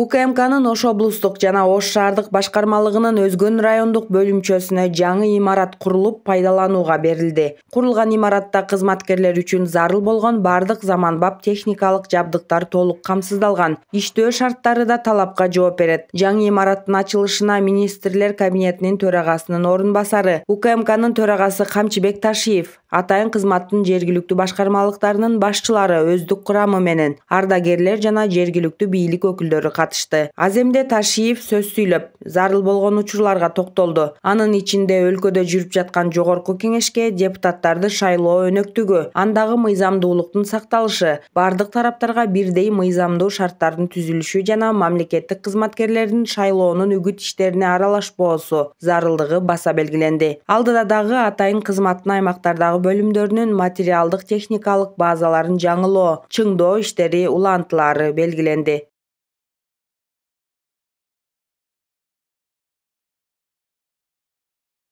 укмкнын ош облустук жана ош шаардык башкармалыгынын өзгөн райондук бөлүмчөсүнө жаңы имарат курулуп пайдаланууга берилди курулган имаратта кызматкерлер үчүн зарыл болгон баардык заманбап техникалык жабдыктар толук камсыздалган иштөө шарттары да талапка жооп берет жаңы имараттын ачылышына министрлер кабинетинин төрагасынын орун басары укмкнын төрагасы камчыбек ташиев атайын кызматтын жергиликтүү башкармалыктарынын башчылары өздүк курамы менен ардагерлер жана жергиликтүү бийлик өкүлдөрү катышты Аземде ташиев сөз сүйлөп зарыл болгон учурларга токтолду анын ичинде өлкөдө жүрүп жаткан жогорку кеңешке депутаттарды шайлоо өнөктүгү андагы мыйзамдуулуктун сакталышы бардык тараптарга бирдей мыйзамдуу шарттардын түзүлүшү жана мамлекеттик кызматкерлердин шайлоонун үгүт иштерине аралашпоосу зарылдыгы баса белгиленди алдыда дагы атайын кызматтын аймактардагы бөлүмдөрүнүн материалдык техникалык базаларын жаңылоо чыңдоо иштери улантылаары белгиленди